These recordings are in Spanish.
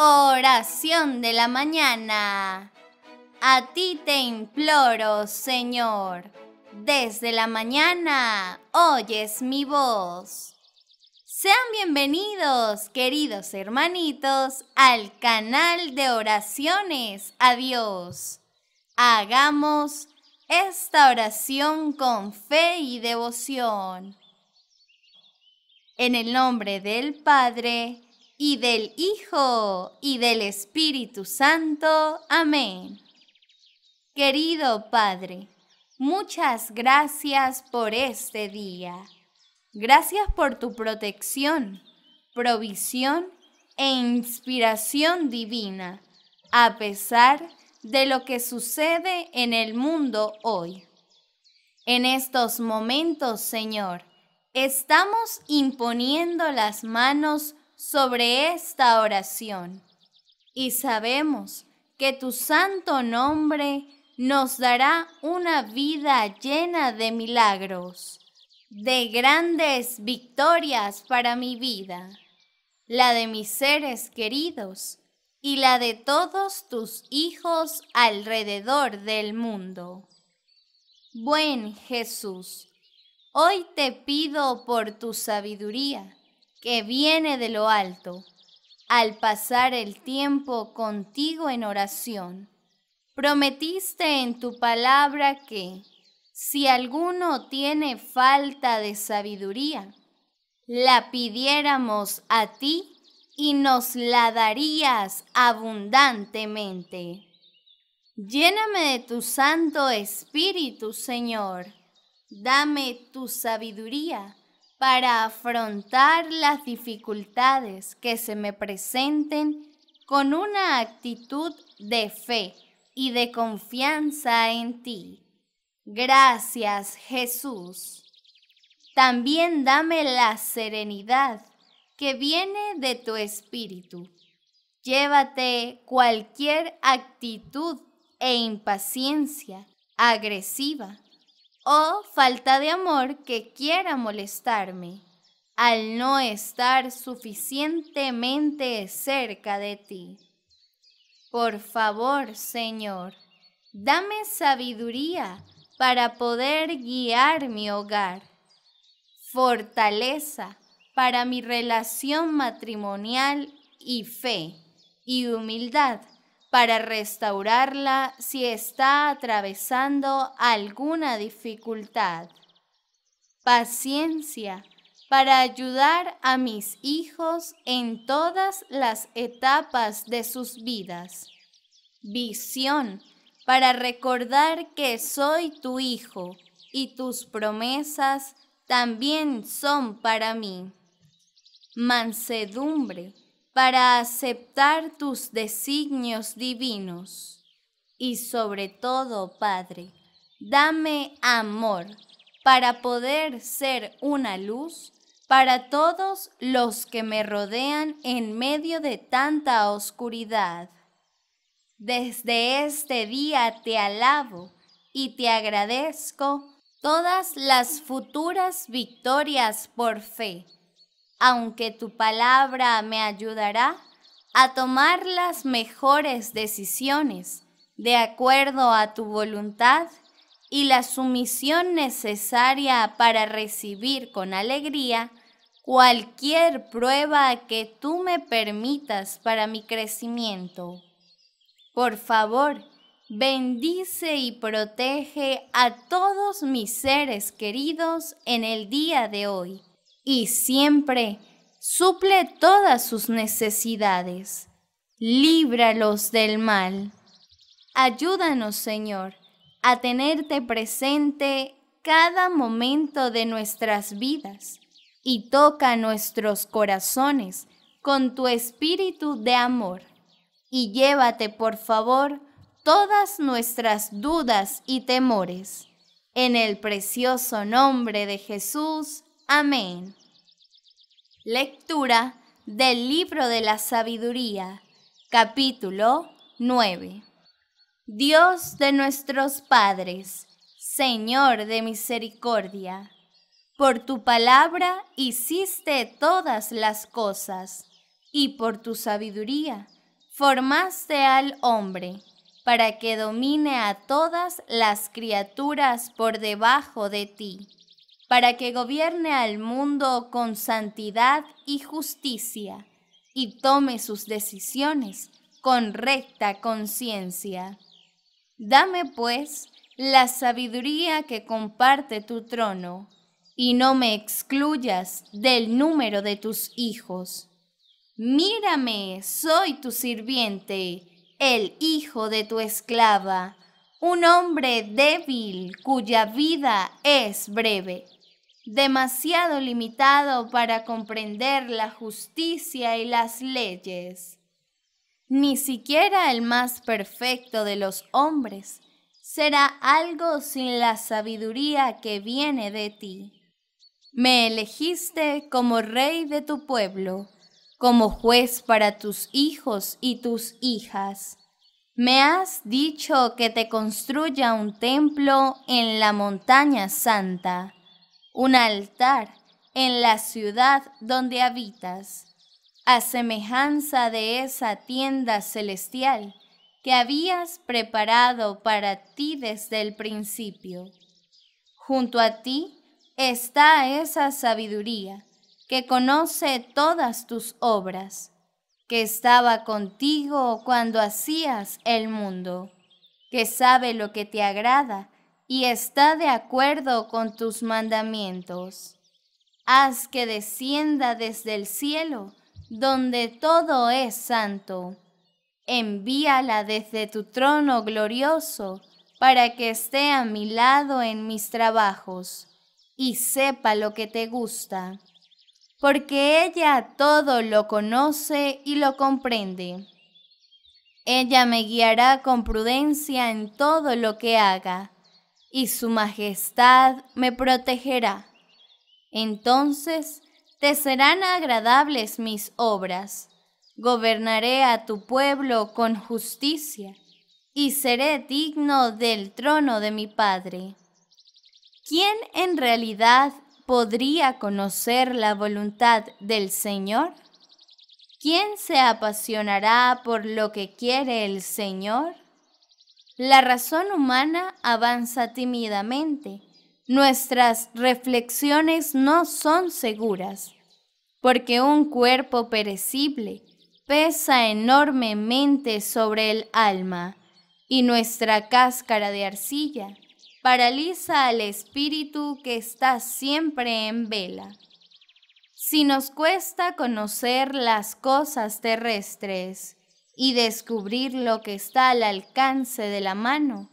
Oración de la mañana. A ti te imploro, Señor. Desde la mañana oyes mi voz. Sean bienvenidos, queridos hermanitos, al canal de oraciones a Dios. Hagamos esta oración con fe y devoción. En el nombre del Padre, y del Hijo, y del Espíritu Santo. Amén. Querido Padre, muchas gracias por este día. Gracias por tu protección, provisión e inspiración divina, a pesar de lo que sucede en el mundo hoy. En estos momentos, Señor, estamos imponiendo las manos sobre esta oración y sabemos que tu santo nombre nos dará una vida llena de milagros, de grandes victorias para mi vida, la de mis seres queridos y la de todos tus hijos alrededor del mundo. Buen Jesús, hoy te pido por tu sabiduría que viene de lo alto, al pasar el tiempo contigo en oración. Prometiste en tu palabra que, si alguno tiene falta de sabiduría, la pidiéramos a ti y nos la darías abundantemente. Lléname de tu Santo Espíritu, Señor. Dame tu sabiduría para afrontar las dificultades que se me presenten con una actitud de fe y de confianza en ti. Gracias Jesús. También dame la serenidad que viene de tu espíritu. Llévate cualquier actitud e impaciencia agresiva o oh, falta de amor que quiera molestarme al no estar suficientemente cerca de ti. Por favor, Señor, dame sabiduría para poder guiar mi hogar, fortaleza para mi relación matrimonial y fe y humildad para restaurarla si está atravesando alguna dificultad. Paciencia para ayudar a mis hijos en todas las etapas de sus vidas. Visión para recordar que soy tu hijo y tus promesas también son para mí. Mansedumbre para aceptar tus designios divinos. Y sobre todo, Padre, dame amor para poder ser una luz para todos los que me rodean en medio de tanta oscuridad. Desde este día te alabo y te agradezco todas las futuras victorias por fe aunque tu palabra me ayudará a tomar las mejores decisiones de acuerdo a tu voluntad y la sumisión necesaria para recibir con alegría cualquier prueba que tú me permitas para mi crecimiento. Por favor, bendice y protege a todos mis seres queridos en el día de hoy y siempre suple todas sus necesidades. Líbralos del mal. Ayúdanos, Señor, a tenerte presente cada momento de nuestras vidas y toca nuestros corazones con tu espíritu de amor. Y llévate, por favor, todas nuestras dudas y temores. En el precioso nombre de Jesús. Amén. Lectura del libro de la sabiduría, capítulo 9. Dios de nuestros padres, Señor de misericordia, por tu palabra hiciste todas las cosas, y por tu sabiduría formaste al hombre, para que domine a todas las criaturas por debajo de ti para que gobierne al mundo con santidad y justicia, y tome sus decisiones con recta conciencia. Dame, pues, la sabiduría que comparte tu trono, y no me excluyas del número de tus hijos. Mírame, soy tu sirviente, el hijo de tu esclava, un hombre débil cuya vida es breve demasiado limitado para comprender la justicia y las leyes. Ni siquiera el más perfecto de los hombres será algo sin la sabiduría que viene de ti. Me elegiste como rey de tu pueblo, como juez para tus hijos y tus hijas. Me has dicho que te construya un templo en la montaña santa un altar en la ciudad donde habitas, a semejanza de esa tienda celestial que habías preparado para ti desde el principio. Junto a ti está esa sabiduría que conoce todas tus obras, que estaba contigo cuando hacías el mundo, que sabe lo que te agrada y está de acuerdo con tus mandamientos. Haz que descienda desde el cielo, donde todo es santo. Envíala desde tu trono glorioso, para que esté a mi lado en mis trabajos, y sepa lo que te gusta. Porque ella todo lo conoce y lo comprende. Ella me guiará con prudencia en todo lo que haga y su majestad me protegerá. Entonces te serán agradables mis obras, gobernaré a tu pueblo con justicia y seré digno del trono de mi Padre. ¿Quién en realidad podría conocer la voluntad del Señor? ¿Quién se apasionará por lo que quiere el Señor? La razón humana avanza tímidamente. Nuestras reflexiones no son seguras, porque un cuerpo perecible pesa enormemente sobre el alma y nuestra cáscara de arcilla paraliza al espíritu que está siempre en vela. Si nos cuesta conocer las cosas terrestres, y descubrir lo que está al alcance de la mano,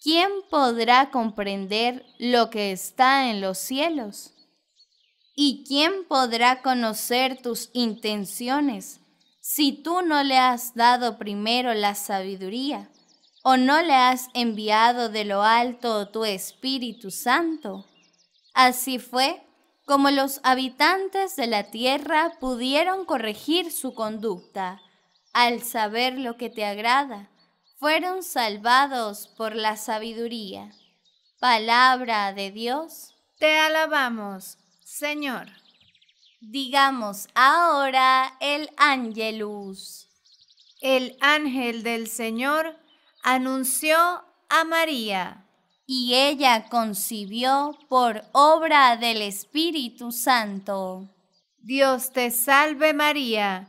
¿quién podrá comprender lo que está en los cielos? ¿Y quién podrá conocer tus intenciones si tú no le has dado primero la sabiduría o no le has enviado de lo alto tu Espíritu Santo? Así fue como los habitantes de la tierra pudieron corregir su conducta al saber lo que te agrada, fueron salvados por la sabiduría. Palabra de Dios. Te alabamos, Señor. Digamos ahora el ángelus. El ángel del Señor anunció a María. Y ella concibió por obra del Espíritu Santo. Dios te salve María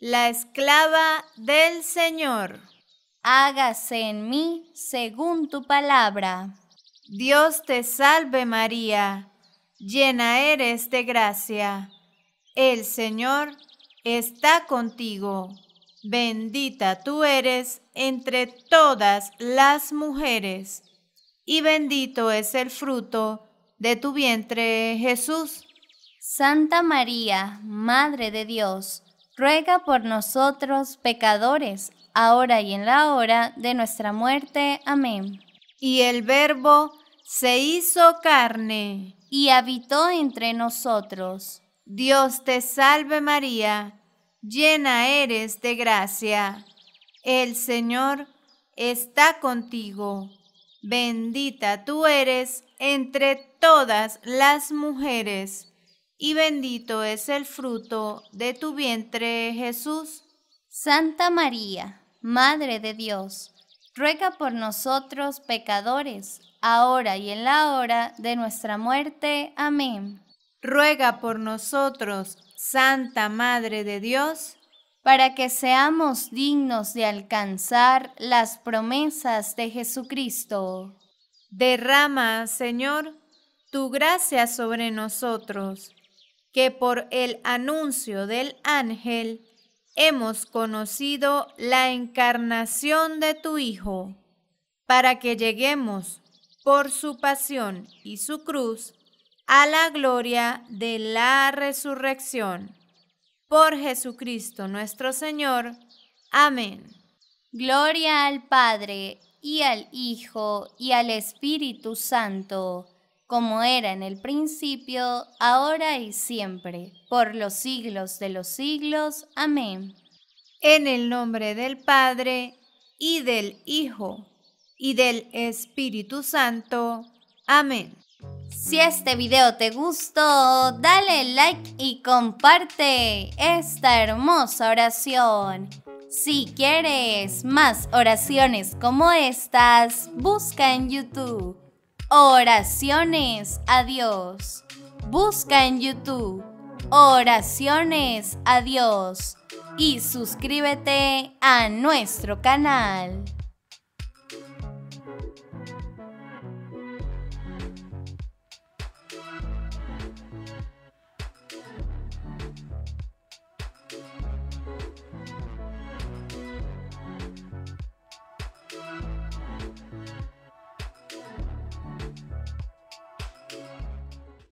la esclava del Señor. Hágase en mí según tu palabra. Dios te salve María, llena eres de gracia. El Señor está contigo. Bendita tú eres entre todas las mujeres, y bendito es el fruto de tu vientre, Jesús. Santa María, Madre de Dios, ruega por nosotros pecadores, ahora y en la hora de nuestra muerte. Amén. Y el Verbo se hizo carne y habitó entre nosotros. Dios te salve María, llena eres de gracia. El Señor está contigo. Bendita tú eres entre todas las mujeres y bendito es el fruto de tu vientre, Jesús. Santa María, Madre de Dios, ruega por nosotros pecadores, ahora y en la hora de nuestra muerte. Amén. Ruega por nosotros, Santa Madre de Dios, para que seamos dignos de alcanzar las promesas de Jesucristo. Derrama, Señor, tu gracia sobre nosotros que por el anuncio del ángel hemos conocido la encarnación de tu Hijo, para que lleguemos por su pasión y su cruz a la gloria de la resurrección. Por Jesucristo nuestro Señor. Amén. Gloria al Padre, y al Hijo, y al Espíritu Santo como era en el principio, ahora y siempre, por los siglos de los siglos. Amén. En el nombre del Padre, y del Hijo, y del Espíritu Santo. Amén. Si este video te gustó, dale like y comparte esta hermosa oración. Si quieres más oraciones como estas, busca en YouTube Oraciones a Dios. Busca en YouTube Oraciones a Dios y suscríbete a nuestro canal.